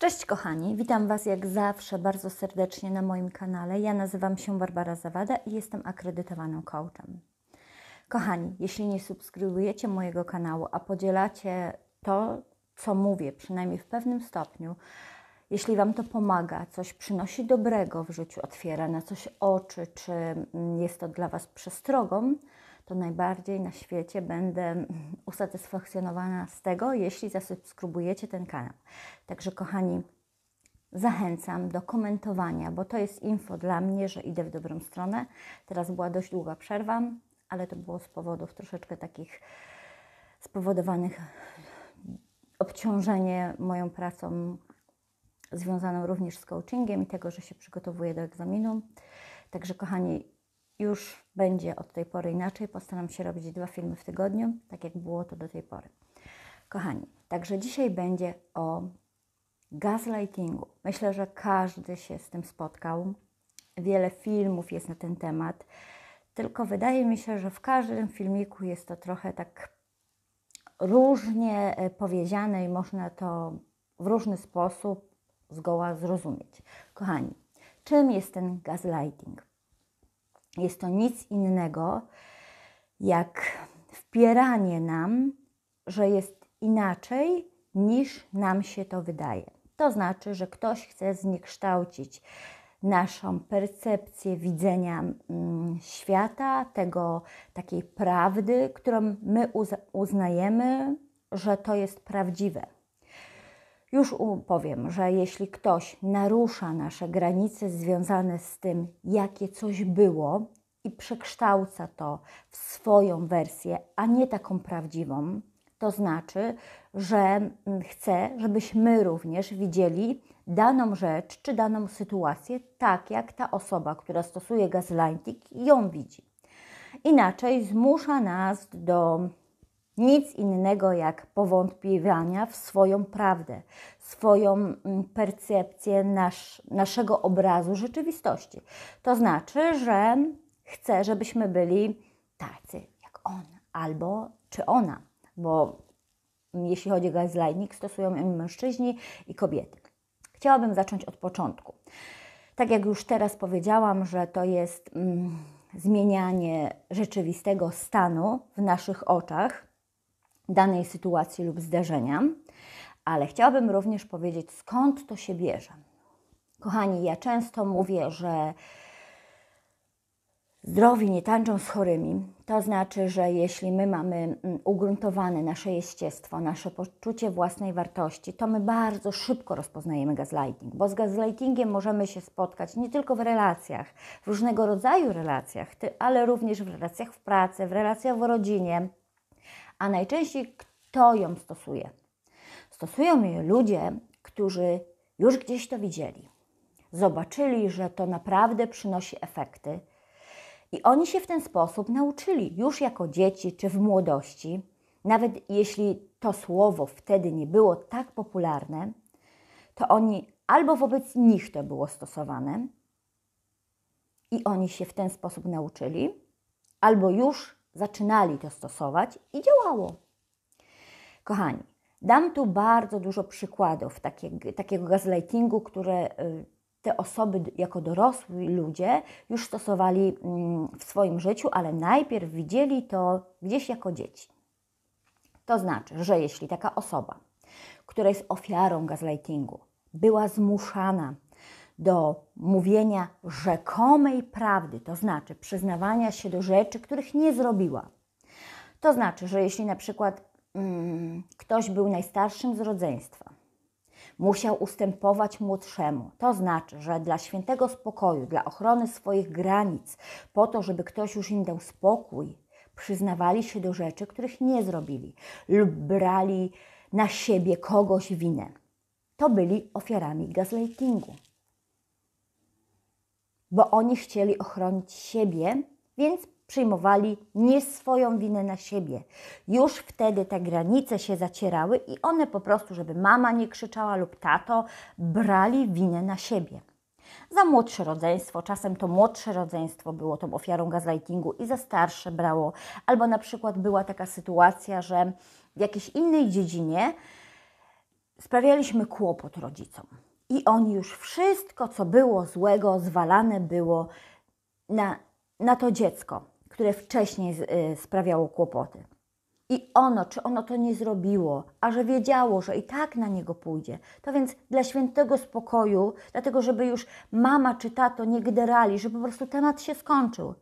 Cześć kochani, witam Was jak zawsze bardzo serdecznie na moim kanale. Ja nazywam się Barbara Zawada i jestem akredytowaną coachem. Kochani, jeśli nie subskrybujecie mojego kanału, a podzielacie to, co mówię, przynajmniej w pewnym stopniu, jeśli Wam to pomaga, coś przynosi dobrego w życiu, otwiera na coś oczy, czy jest to dla Was przestrogą, to najbardziej na świecie będę usatysfakcjonowana z tego, jeśli zasubskrybujecie ten kanał. Także kochani, zachęcam do komentowania, bo to jest info dla mnie, że idę w dobrą stronę. Teraz była dość długa przerwa, ale to było z powodów troszeczkę takich spowodowanych obciążenie moją pracą związaną również z coachingiem i tego, że się przygotowuję do egzaminu. Także kochani, już będzie od tej pory inaczej. Postaram się robić dwa filmy w tygodniu, tak jak było to do tej pory. Kochani, także dzisiaj będzie o gaslightingu. Myślę, że każdy się z tym spotkał. Wiele filmów jest na ten temat, tylko wydaje mi się, że w każdym filmiku jest to trochę tak różnie e, powiedziane i można to w różny sposób zgoła zrozumieć. Kochani, czym jest ten gaslighting? Jest to nic innego jak wpieranie nam, że jest inaczej niż nam się to wydaje. To znaczy, że ktoś chce zniekształcić naszą percepcję widzenia mm, świata, tego takiej prawdy, którą my uznajemy, że to jest prawdziwe. Już powiem, że jeśli ktoś narusza nasze granice związane z tym, jakie coś było i przekształca to w swoją wersję, a nie taką prawdziwą, to znaczy, że mm, chce, żebyśmy również widzieli daną rzecz czy daną sytuację tak, jak ta osoba, która stosuje gaslighting, ją widzi. Inaczej zmusza nas do nic innego jak powątpiewania w swoją prawdę, swoją mm, percepcję nasz, naszego obrazu rzeczywistości. To znaczy, że chcę, żebyśmy byli tacy jak on albo czy ona, bo jeśli chodzi o gaslighting, stosują ją mężczyźni i kobiety. Chciałabym zacząć od początku. Tak jak już teraz powiedziałam, że to jest mm, zmienianie rzeczywistego stanu w naszych oczach, danej sytuacji lub zdarzenia, ale chciałabym również powiedzieć, skąd to się bierze. Kochani, ja często mówię, że zdrowi nie tańczą z chorymi. To znaczy, że jeśli my mamy mm, ugruntowane nasze jeździectwo, nasze poczucie własnej wartości, to my bardzo szybko rozpoznajemy gaslighting, bo z gaslightingiem możemy się spotkać nie tylko w relacjach, w różnego rodzaju relacjach, ale również w relacjach w pracy, w relacjach w rodzinie, a najczęściej kto ją stosuje? Stosują je ludzie, którzy już gdzieś to widzieli, zobaczyli, że to naprawdę przynosi efekty. I oni się w ten sposób nauczyli już jako dzieci czy w młodości, nawet jeśli to słowo wtedy nie było tak popularne, to oni albo wobec nich to było stosowane i oni się w ten sposób nauczyli, albo już zaczynali to stosować i działało. Kochani, dam tu bardzo dużo przykładów takiego, takiego które y, te osoby jako dorosli ludzie już stosowali mm, w swoim życiu, ale najpierw widzieli to gdzieś jako dzieci. To znaczy, że jeśli taka osoba, która jest ofiarą gazlightingu, była zmuszana do mówienia rzekomej prawdy, to znaczy przyznawania się do rzeczy, których nie zrobiła. To znaczy, że jeśli na przykład mm, ktoś był najstarszym z rodzeństwa, musiał ustępować młodszemu. To znaczy, że dla świętego spokoju, dla ochrony swoich granic, po to, żeby ktoś już im dał spokój, przyznawali się do rzeczy, których nie zrobili, lub brali na siebie kogoś winę. To byli ofiarami gaslightingu bo oni chcieli ochronić siebie, więc przyjmowali nie swoją winę na siebie. Już wtedy te granice się zacierały i one po prostu, żeby mama nie krzyczała lub tato, brali winę na siebie. Za młodsze rodzeństwo, czasem to młodsze rodzeństwo było tą ofiarą gazlightingu i za starsze brało. Albo na przykład była taka sytuacja, że w jakiejś innej dziedzinie sprawialiśmy kłopot rodzicom i on już wszystko, co było złego, zwalane było na, na to dziecko, które wcześniej y, sprawiało kłopoty. I ono, czy ono to nie zrobiło, a że wiedziało, że i tak na niego pójdzie. To więc dla świętego spokoju, dlatego żeby już mama czy tato nie gderali, żeby po prostu temat się skończył.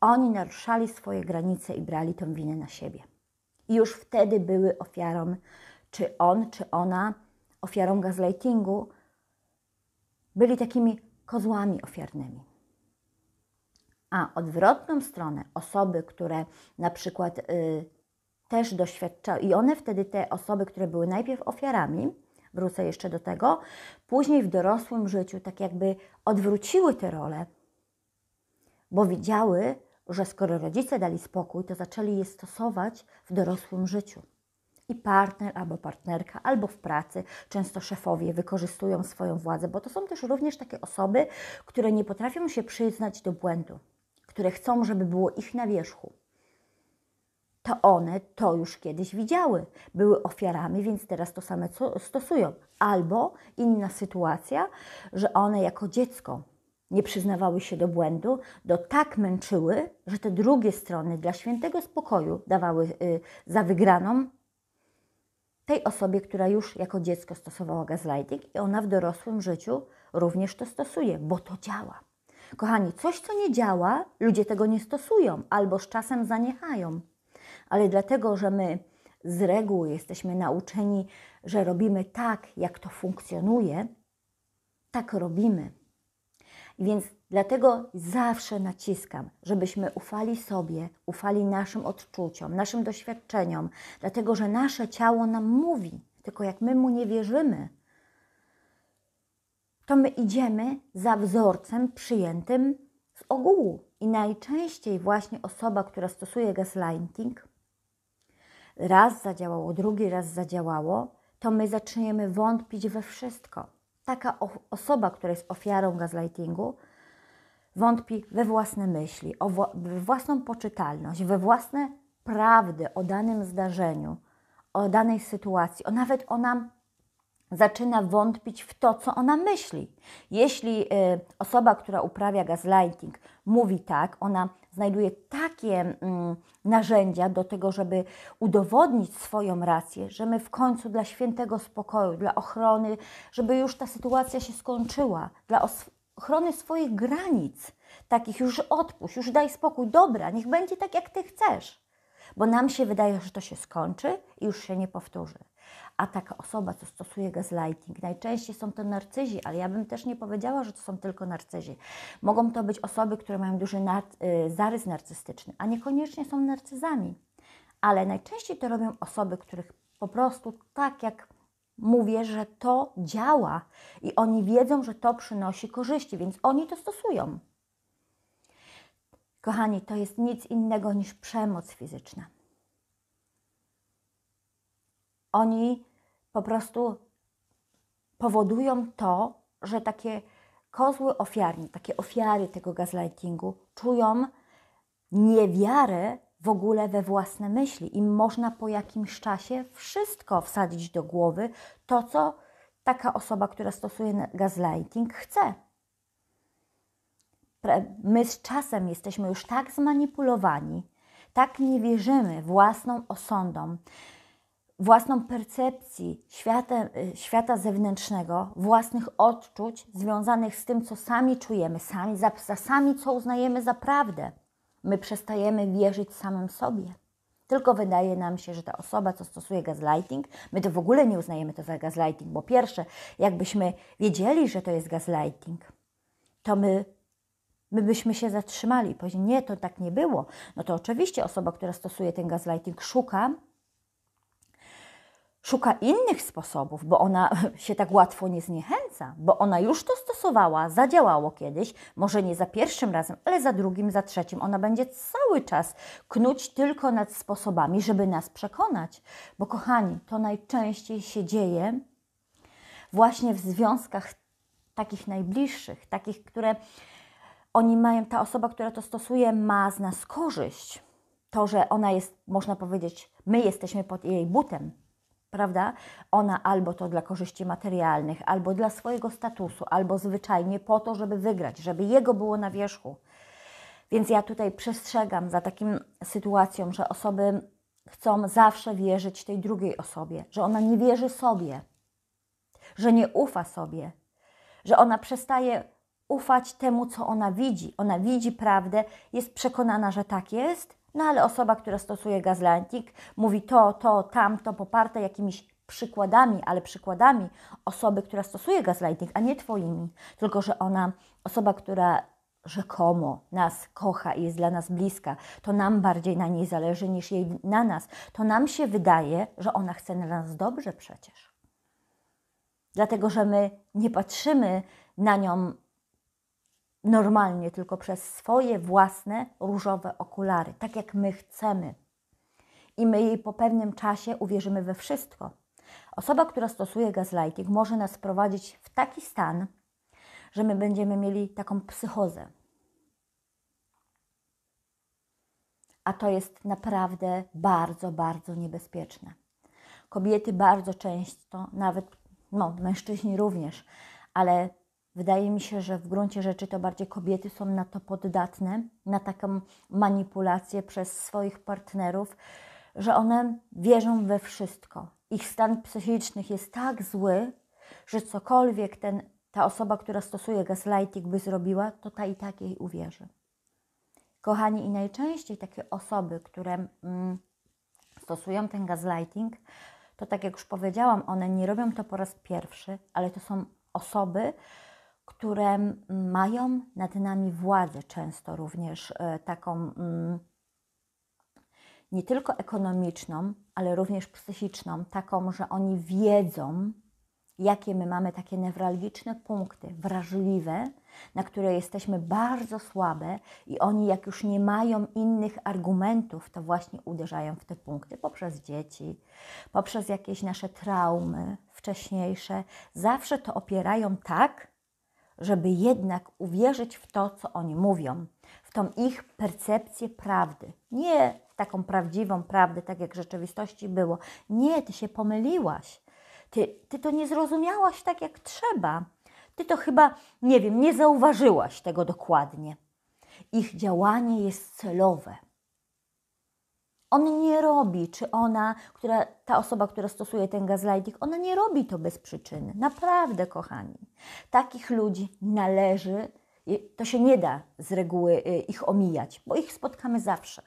Oni naruszali swoje granice i brali tę winę na siebie. I już wtedy były ofiarą, czy on, czy ona, ofiarą gazlightingu, byli takimi kozłami ofiarnymi. A odwrotną stronę osoby, które na przykład y, też doświadczały, i one wtedy te osoby, które były najpierw ofiarami, wrócę jeszcze do tego, później w dorosłym życiu tak jakby odwróciły te role, bo widziały, że skoro rodzice dali spokój, to zaczęli je stosować w dorosłym życiu i partner albo partnerka, albo w pracy. Często szefowie wykorzystują swoją władzę, bo to są też również takie osoby, które nie potrafią się przyznać do błędu, które chcą, żeby było ich na wierzchu. To one to już kiedyś widziały, były ofiarami, więc teraz to same stosują. Albo inna sytuacja, że one jako dziecko nie przyznawały się do błędu, do tak męczyły, że te drugie strony dla świętego spokoju dawały y, za wygraną tej osobie, która już jako dziecko stosowała gaslighting i ona w dorosłym życiu również to stosuje, bo to działa. Kochani, coś co nie działa, ludzie tego nie stosują albo z czasem zaniechają. Ale dlatego, że my z reguły jesteśmy nauczeni, że robimy tak, jak to funkcjonuje, tak robimy. I więc Dlatego zawsze naciskam, żebyśmy ufali sobie, ufali naszym odczuciom, naszym doświadczeniom, dlatego że nasze ciało nam mówi, tylko jak my mu nie wierzymy, to my idziemy za wzorcem przyjętym z ogółu. I najczęściej właśnie osoba, która stosuje gaslighting, raz zadziałało, drugi raz zadziałało, to my zaczniemy wątpić we wszystko. Taka osoba, która jest ofiarą gaslightingu, wątpi we własne myśli, o we własną poczytalność, we własne prawdy o danym zdarzeniu, o danej sytuacji, o nawet ona zaczyna wątpić w to, co ona myśli. Jeśli y, osoba, która uprawia gaslighting, mówi tak, ona znajduje takie y, narzędzia do tego, żeby udowodnić swoją rację, że my w końcu dla świętego spokoju, dla ochrony, żeby już ta sytuacja się skończyła, dla os- ochrony swoich granic, takich już odpuść, już daj spokój, dobra, niech będzie tak, jak ty chcesz. Bo nam się wydaje, że to się skończy i już się nie powtórzy. A taka osoba, co stosuje gaslighting, najczęściej są to narcyzi, ale ja bym też nie powiedziała, że to są tylko narcyzi. Mogą to być osoby, które mają duży nar y, zarys narcystyczny, a niekoniecznie są narcyzami. Ale najczęściej to robią osoby, których po prostu tak jak mówię, że to działa i oni wiedzą, że to przynosi korzyści, więc oni to stosują. Kochani, to jest nic innego niż przemoc fizyczna. Oni po prostu powodują to, że takie kozły ofiarne, takie ofiary tego gaslightingu czują niewiarę w ogóle we własne myśli. I można po jakimś czasie wszystko wsadzić do głowy, to co taka osoba, która stosuje gaslighting, chce. My z czasem jesteśmy już tak zmanipulowani, tak nie wierzymy własną osądom, własną percepcji świata, y, świata zewnętrznego, własnych odczuć związanych z tym, co sami czujemy, sami, za, za sami co uznajemy za prawdę. My przestajemy wierzyć samym sobie. Tylko wydaje nam się, że ta osoba, co stosuje gaslighting, my to w ogóle nie uznajemy to za gaslighting, bo pierwsze, jakbyśmy wiedzieli, że to jest gaslighting, to my, my byśmy się zatrzymali. Później nie, to tak nie było. No to oczywiście osoba, która stosuje ten gaslighting, szuka szuka innych sposobów, bo ona się tak łatwo nie zniechęca, bo ona już to stosowała, zadziałało kiedyś, może nie za pierwszym razem, ale za drugim, za trzecim. Ona będzie cały czas knuć tylko nad sposobami, żeby nas przekonać. Bo kochani, to najczęściej się dzieje właśnie w związkach takich najbliższych, takich, które oni mają, ta osoba, która to stosuje, ma z nas korzyść. To, że ona jest, można powiedzieć, my jesteśmy pod jej butem, prawda? Ona albo to dla korzyści materialnych, albo dla swojego statusu, albo zwyczajnie po to, żeby wygrać, żeby jego było na wierzchu. Więc ja tutaj przestrzegam za takim sytuacją, że osoby chcą zawsze wierzyć tej drugiej osobie, że ona nie wierzy sobie, że nie ufa sobie, że ona przestaje ufać temu, co ona widzi. Ona widzi prawdę, jest przekonana, że tak jest, no ale osoba, która stosuje gaslighting, mówi to, to, tamto, poparte jakimiś przykładami, ale przykładami osoby, która stosuje gaslighting, a nie twoimi. Tylko, że ona, osoba, która rzekomo nas kocha i jest dla nas bliska, to nam bardziej na niej zależy niż jej na nas. To nam się wydaje, że ona chce na nas dobrze przecież. Dlatego, że my nie patrzymy na nią normalnie, tylko przez swoje własne różowe okulary, tak jak my chcemy. I my jej po pewnym czasie uwierzymy we wszystko. Osoba, która stosuje gaslighting, może nas prowadzić w taki stan, że my będziemy mieli taką psychozę. A to jest naprawdę bardzo, bardzo niebezpieczne. Kobiety bardzo często, nawet no, mężczyźni również, ale Wydaje mi się, że w gruncie rzeczy to bardziej kobiety są na to poddatne, na taką manipulację przez swoich partnerów, że one wierzą we wszystko. Ich stan psychiczny jest tak zły, że cokolwiek ten, ta osoba, która stosuje gaslighting, by zrobiła, to ta i tak jej uwierzy. Kochani, i najczęściej takie osoby, które mm, stosują ten gaslighting, to tak jak już powiedziałam, one nie robią to po raz pierwszy, ale to są osoby, które mają nad nami władzę, często również e, taką nie tylko ekonomiczną, ale również psychiczną, taką, że oni wiedzą, jakie my mamy takie newralgiczne punkty, wrażliwe, na które jesteśmy bardzo słabe i oni jak już nie mają innych argumentów, to właśnie uderzają w te punkty poprzez dzieci, poprzez jakieś nasze traumy wcześniejsze. Zawsze to opierają tak, żeby jednak uwierzyć w to, co oni mówią, w tą ich percepcję prawdy. Nie w taką prawdziwą prawdę, tak jak w rzeczywistości było. Nie, ty się pomyliłaś. Ty, ty to nie zrozumiałaś tak, jak trzeba. Ty to chyba, nie wiem, nie zauważyłaś tego dokładnie. Ich działanie jest celowe. On nie robi, czy ona, która, ta osoba, która stosuje ten gaslighting, ona nie robi to bez przyczyny. Naprawdę, kochani. Takich ludzi należy, to się nie da z reguły y, ich omijać, bo ich spotkamy zawsze.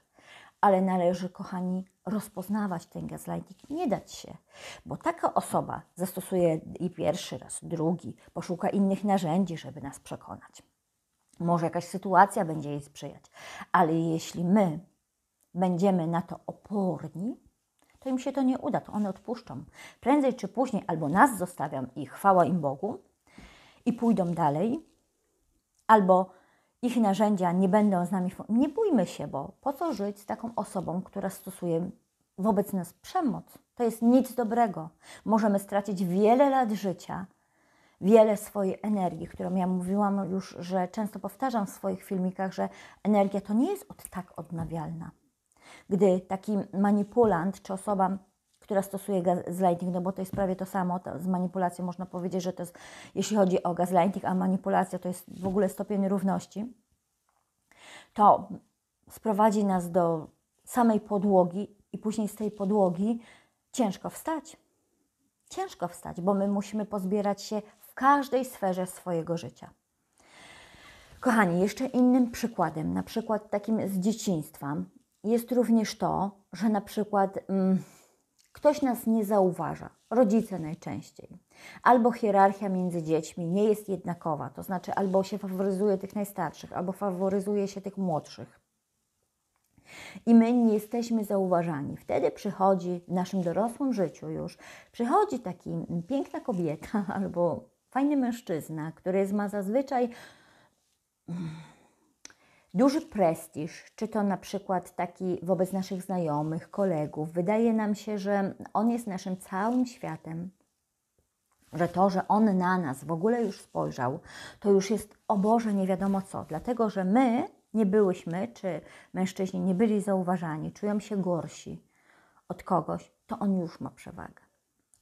Ale należy, kochani, rozpoznawać ten gaslighting, nie dać się, bo taka osoba zastosuje i pierwszy raz, drugi, poszuka innych narzędzi, żeby nas przekonać. Może jakaś sytuacja będzie jej sprzyjać, ale jeśli my będziemy na to oporni, to im się to nie uda, to one odpuszczą. Prędzej czy później albo nas zostawią i chwała im Bogu i pójdą dalej, albo ich narzędzia nie będą z nami. Nie bójmy się, bo po co żyć z taką osobą, która stosuje wobec nas przemoc? To jest nic dobrego. Możemy stracić wiele lat życia, wiele swojej energii, którą ja mówiłam już, że często powtarzam w swoich filmikach, że energia to nie jest od tak odnawialna gdy taki manipulant czy osoba, która stosuje gaslighting, no bo to jest prawie to samo, to z manipulacją można powiedzieć, że to jest, jeśli chodzi o gaslighting, a manipulacja to jest w ogóle stopień równości, to sprowadzi nas do samej podłogi i później z tej podłogi ciężko wstać. Ciężko wstać, bo my musimy pozbierać się w każdej sferze swojego życia. Kochani, jeszcze innym przykładem, na przykład takim z dzieciństwa, jest również to, że na przykład mm, ktoś nas nie zauważa, rodzice najczęściej, albo hierarchia między dziećmi nie jest jednakowa, to znaczy albo się faworyzuje tych najstarszych, albo faworyzuje się tych młodszych. I my nie jesteśmy zauważani. Wtedy przychodzi w naszym dorosłym życiu już, przychodzi taki mm, piękna kobieta albo fajny mężczyzna, który ma zazwyczaj mm, duży prestiż, czy to na przykład taki wobec naszych znajomych, kolegów. Wydaje nam się, że on jest naszym całym światem, że to, że on na nas w ogóle już spojrzał, to już jest o Boże, nie wiadomo co, dlatego że my nie byłyśmy, czy mężczyźni nie byli zauważani, czują się gorsi od kogoś, to on już ma przewagę.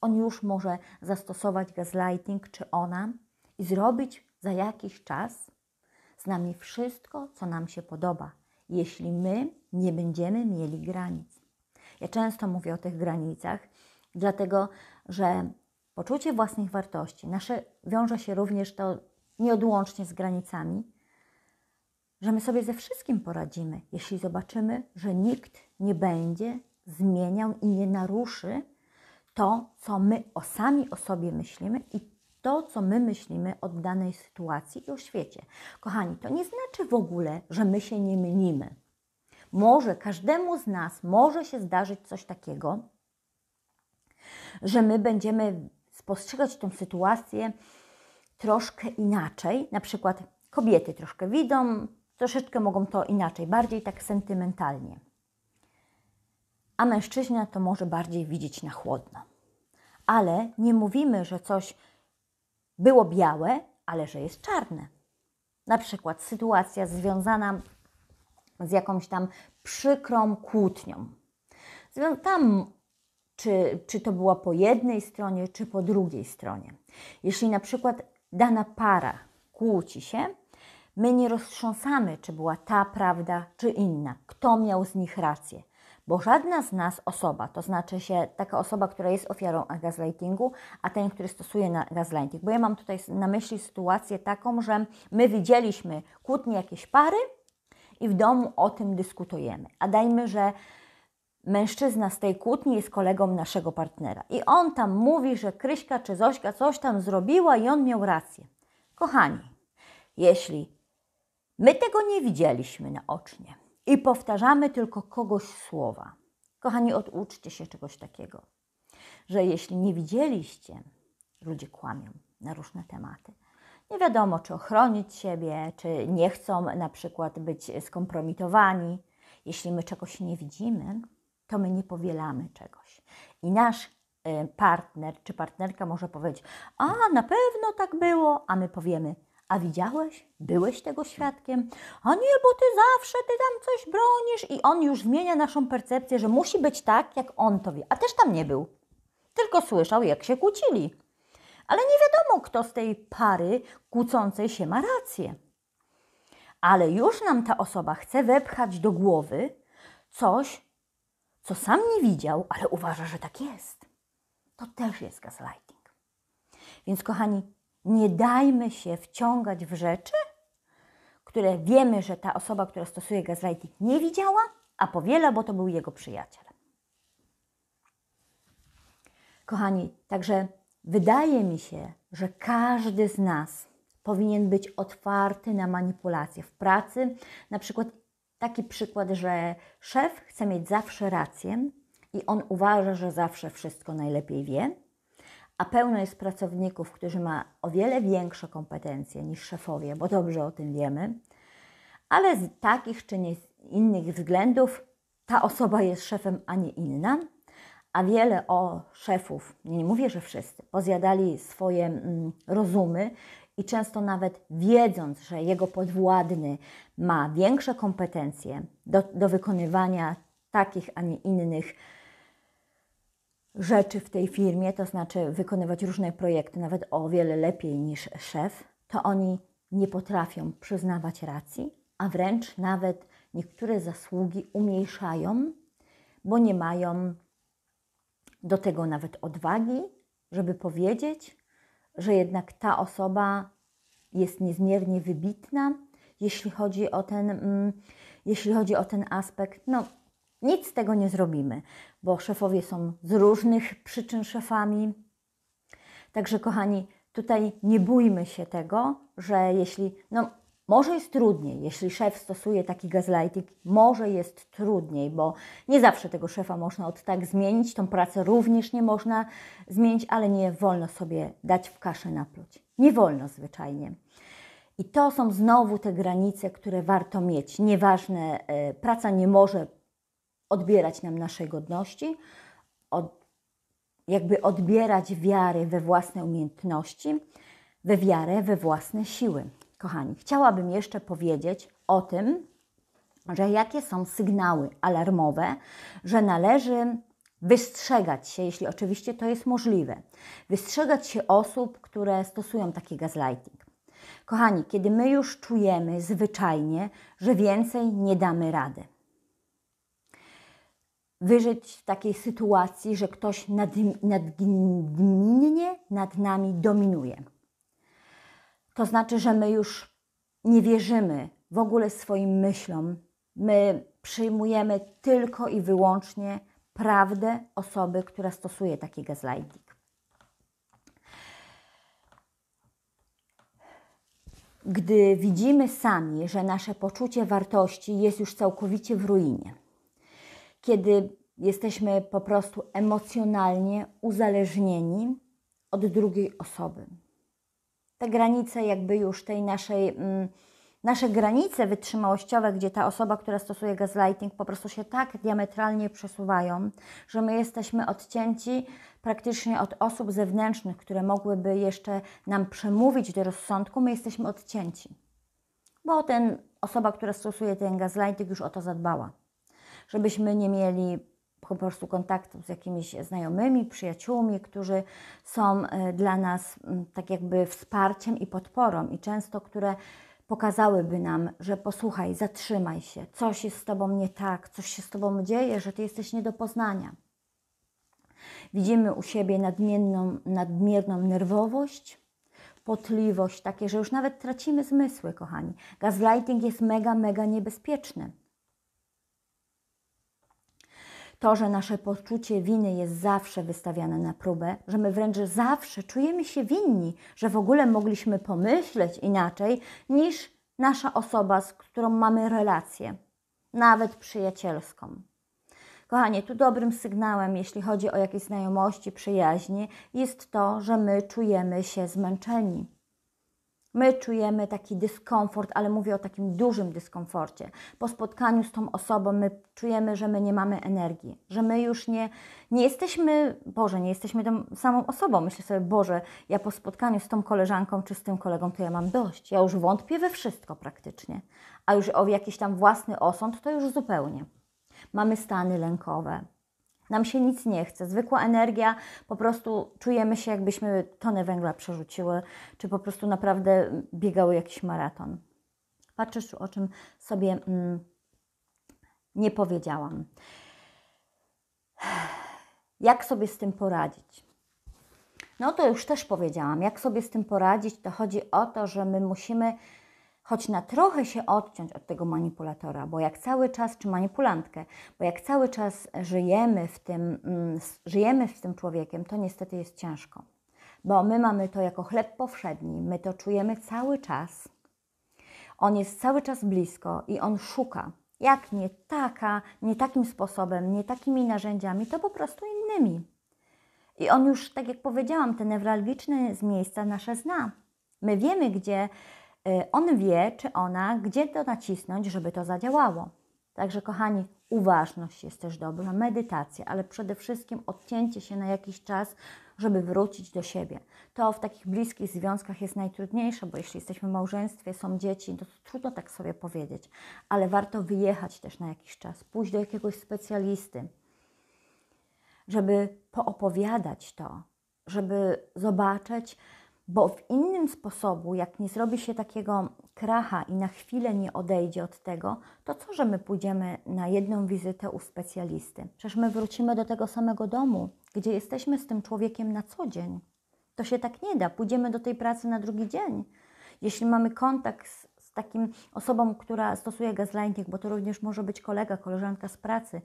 On już może zastosować gaslighting, czy ona, i zrobić za jakiś czas z nami wszystko, co nam się podoba, jeśli my nie będziemy mieli granic. Ja często mówię o tych granicach, dlatego że poczucie własnych wartości nasze wiąże się również to nieodłącznie z granicami, że my sobie ze wszystkim poradzimy, jeśli zobaczymy, że nikt nie będzie zmieniał i nie naruszy to, co my o sami o sobie myślimy i to, co my myślimy o danej sytuacji i o świecie. Kochani, to nie znaczy w ogóle, że my się nie mylimy. Może każdemu z nas może się zdarzyć coś takiego, że my będziemy spostrzegać tą sytuację troszkę inaczej. Na przykład kobiety troszkę widzą, troszeczkę mogą to inaczej, bardziej tak sentymentalnie. A mężczyzna to może bardziej widzieć na chłodno. Ale nie mówimy, że coś było białe, ale że jest czarne. Na przykład sytuacja związana z jakąś tam przykrą kłótnią. Tam, czy, czy to była po jednej stronie, czy po drugiej stronie. Jeśli na przykład dana para kłóci się, my nie roztrząsamy, czy była ta prawda, czy inna, kto miał z nich rację bo żadna z nas osoba, to znaczy się taka osoba, która jest ofiarą gaslightingu, a ten, który stosuje na gaslighting, bo ja mam tutaj na myśli sytuację taką, że my widzieliśmy kłótnie jakieś pary i w domu o tym dyskutujemy. A dajmy, że mężczyzna z tej kłótni jest kolegą naszego partnera i on tam mówi, że Kryśka czy Zośka coś tam zrobiła i on miał rację. Kochani, jeśli my tego nie widzieliśmy naocznie, i powtarzamy tylko kogoś słowa. Kochani, oduczcie się czegoś takiego, że jeśli nie widzieliście, ludzie kłamią na różne tematy. Nie wiadomo, czy ochronić siebie, czy nie chcą na przykład być skompromitowani. Jeśli my czegoś nie widzimy, to my nie powielamy czegoś. I nasz y, partner czy partnerka może powiedzieć: A, na pewno tak było, a my powiemy: a widziałeś? Byłeś tego świadkiem? A nie, bo ty zawsze, ty tam coś bronisz i on już zmienia naszą percepcję, że musi być tak, jak on to wie. A też tam nie był. Tylko słyszał, jak się kłócili. Ale nie wiadomo, kto z tej pary kłócącej się ma rację. Ale już nam ta osoba chce wepchać do głowy coś, co sam nie widział, ale uważa, że tak jest. To też jest gaslighting. Więc kochani, nie dajmy się wciągać w rzeczy, które wiemy, że ta osoba, która stosuje gaslighting, nie widziała, a powiela, bo to był jego przyjaciel. Kochani, także wydaje mi się, że każdy z nas powinien być otwarty na manipulacje w pracy. Na przykład taki przykład, że szef chce mieć zawsze rację i on uważa, że zawsze wszystko najlepiej wie a pełno jest pracowników, którzy ma o wiele większe kompetencje niż szefowie, bo dobrze o tym wiemy, ale z takich czy nie innych względów ta osoba jest szefem, a nie inna. A wiele o szefów, nie mówię, że wszyscy, pozjadali swoje mm, rozumy i często nawet wiedząc, że jego podwładny ma większe kompetencje do, do wykonywania takich, a nie innych rzeczy w tej firmie, to znaczy wykonywać różne projekty, nawet o wiele lepiej niż szef, to oni nie potrafią przyznawać racji, a wręcz nawet niektóre zasługi umniejszają, bo nie mają do tego nawet odwagi, żeby powiedzieć, że jednak ta osoba jest niezmiernie wybitna, jeśli chodzi o ten, mm, jeśli chodzi o ten aspekt, no nic z tego nie zrobimy, bo szefowie są z różnych przyczyn szefami. Także, kochani, tutaj nie bójmy się tego, że jeśli, no może jest trudniej, jeśli szef stosuje taki gazlighting, może jest trudniej, bo nie zawsze tego szefa można od tak zmienić, tą pracę również nie można zmienić, ale nie wolno sobie dać w kaszę napluć. Nie wolno zwyczajnie. I to są znowu te granice, które warto mieć. Nieważne, e, praca nie może odbierać nam naszej godności, od, jakby odbierać wiary we własne umiejętności, we wiarę we własne siły. Kochani, chciałabym jeszcze powiedzieć o tym, że jakie są sygnały alarmowe, że należy wystrzegać się, jeśli oczywiście to jest możliwe, wystrzegać się osób, które stosują taki gaslighting. Kochani, kiedy my już czujemy zwyczajnie, że więcej nie damy rady, wyżyć w takiej sytuacji, że ktoś nad, nadgminnie nad nami dominuje. To znaczy, że my już nie wierzymy w ogóle swoim myślom. My przyjmujemy tylko i wyłącznie prawdę osoby, która stosuje taki gaslighting. Gdy widzimy sami, że nasze poczucie wartości jest już całkowicie w ruinie, kiedy jesteśmy po prostu emocjonalnie uzależnieni od drugiej osoby. Te granice, jakby już tej naszej, mm, nasze granice wytrzymałościowe, gdzie ta osoba, która stosuje gaslighting, po prostu się tak diametralnie przesuwają, że my jesteśmy odcięci praktycznie od osób zewnętrznych, które mogłyby jeszcze nam przemówić do rozsądku, my jesteśmy odcięci. Bo ten osoba, która stosuje ten gaslighting, już o to zadbała żebyśmy nie mieli po prostu kontaktu z jakimiś znajomymi, przyjaciółmi, którzy są e, dla nas mm, tak jakby wsparciem i podporą i często które pokazałyby nam, że posłuchaj, zatrzymaj się, coś jest z tobą nie tak, coś się z tobą dzieje, że ty jesteś nie do poznania. Widzimy u siebie nadmierną, nadmierną nerwowość, potliwość, takie, że już nawet tracimy zmysły, kochani. Gaslighting jest mega, mega niebezpieczny. To, że nasze poczucie winy jest zawsze wystawiane na próbę, że my wręcz zawsze czujemy się winni, że w ogóle mogliśmy pomyśleć inaczej niż nasza osoba, z którą mamy relację, nawet przyjacielską. Kochanie, tu dobrym sygnałem, jeśli chodzi o jakieś znajomości, przyjaźnie, jest to, że my czujemy się zmęczeni My czujemy taki dyskomfort, ale mówię o takim dużym dyskomforcie. Po spotkaniu z tą osobą my czujemy, że my nie mamy energii, że my już nie, nie jesteśmy, Boże, nie jesteśmy tą samą osobą. Myślę sobie, Boże, ja po spotkaniu z tą koleżanką czy z tym kolegą, to ja mam dość. Ja już wątpię we wszystko praktycznie, a już o jakiś tam własny osąd, to już zupełnie. Mamy stany lękowe, nam się nic nie chce. Zwykła energia, po prostu czujemy się, jakbyśmy tonę węgla przerzuciły, czy po prostu naprawdę biegały jakiś maraton. Patrzysz, o czym sobie mm, nie powiedziałam. Jak sobie z tym poradzić? No to już też powiedziałam, jak sobie z tym poradzić, to chodzi o to, że my musimy choć na trochę się odciąć od tego manipulatora, bo jak cały czas, czy manipulantkę, bo jak cały czas żyjemy w tym, mm, żyjemy z tym człowiekiem, to niestety jest ciężko. Bo my mamy to jako chleb powszedni, my to czujemy cały czas. On jest cały czas blisko i on szuka. Jak nie taka, nie takim sposobem, nie takimi narzędziami, to po prostu innymi. I on już, tak jak powiedziałam, te newralgiczne z miejsca nasze zna. My wiemy, gdzie Y, on wie czy ona, gdzie to nacisnąć, żeby to zadziałało. Także, kochani, uważność jest też dobra, medytacja, ale przede wszystkim odcięcie się na jakiś czas, żeby wrócić do siebie. To w takich bliskich związkach jest najtrudniejsze, bo jeśli jesteśmy w małżeństwie, są dzieci, no to trudno tak sobie powiedzieć, ale warto wyjechać też na jakiś czas, pójść do jakiegoś specjalisty, żeby poopowiadać to, żeby zobaczyć, bo w innym sposobu, jak nie zrobi się takiego kracha i na chwilę nie odejdzie od tego, to co, że my pójdziemy na jedną wizytę u specjalisty? Przecież my wrócimy do tego samego domu, gdzie jesteśmy z tym człowiekiem na co dzień. To się tak nie da. Pójdziemy do tej pracy na drugi dzień. Jeśli mamy kontakt z, z takim osobą, która stosuje gaslighting, bo to również może być kolega, koleżanka z pracy,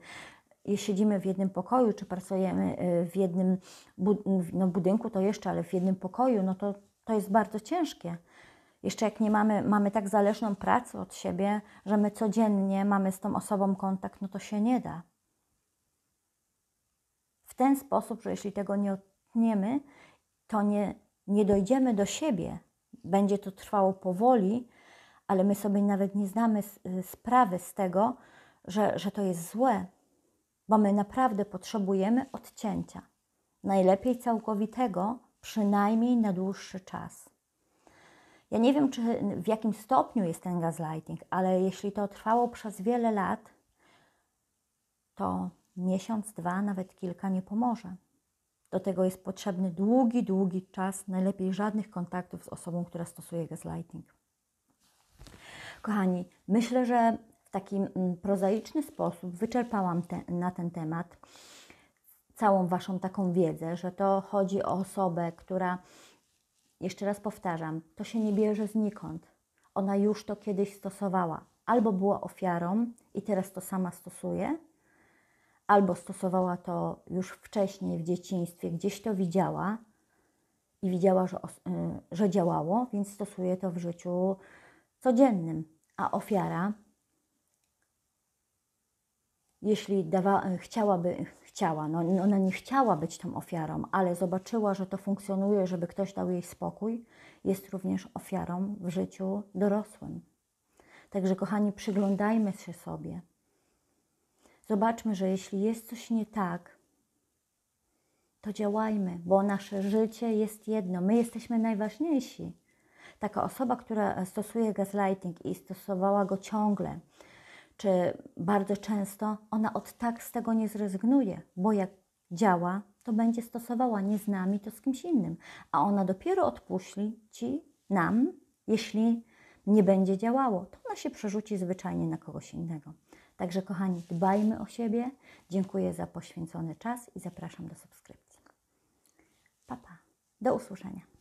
siedzimy w jednym pokoju, czy pracujemy e, w jednym no budynku, to jeszcze, ale w jednym pokoju, no to, to jest bardzo ciężkie. Jeszcze jak nie mamy, mamy tak zależną pracę od siebie, że my codziennie mamy z tą osobą kontakt, no to się nie da. W ten sposób, że jeśli tego nie odniemy, to nie, nie dojdziemy do siebie. Będzie to trwało powoli, ale my sobie nawet nie znamy e, sprawy z tego, że, że to jest złe, bo my naprawdę potrzebujemy odcięcia, najlepiej całkowitego, przynajmniej na dłuższy czas. Ja nie wiem, czy w jakim stopniu jest ten gaslighting, ale jeśli to trwało przez wiele lat, to miesiąc, dwa, nawet kilka nie pomoże. Do tego jest potrzebny długi, długi czas, najlepiej żadnych kontaktów z osobą, która stosuje gaslighting. Kochani, myślę, że taki mm, prozaiczny sposób wyczerpałam te, na ten temat całą Waszą taką wiedzę, że to chodzi o osobę, która, jeszcze raz powtarzam, to się nie bierze znikąd. Ona już to kiedyś stosowała. Albo była ofiarą i teraz to sama stosuje, albo stosowała to już wcześniej w dzieciństwie, gdzieś to widziała i widziała, że, y, że działało, więc stosuje to w życiu codziennym. A ofiara jeśli dawa, e, chciałaby, chciała, no, ona nie chciała być tą ofiarą, ale zobaczyła, że to funkcjonuje, żeby ktoś dał jej spokój, jest również ofiarą w życiu dorosłym. Także, kochani, przyglądajmy się sobie. Zobaczmy, że jeśli jest coś nie tak, to działajmy, bo nasze życie jest jedno. My jesteśmy najważniejsi. Taka osoba, która e, stosuje gaslighting i stosowała go ciągle, czy bardzo często ona od tak z tego nie zrezygnuje, bo jak działa, to będzie stosowała nie z nami, to z kimś innym, a ona dopiero odpuści ci, nam, jeśli nie będzie działało, to ona się przerzuci zwyczajnie na kogoś innego. Także kochani, dbajmy o siebie. Dziękuję za poświęcony czas i zapraszam do subskrypcji. Pa, pa. Do usłyszenia.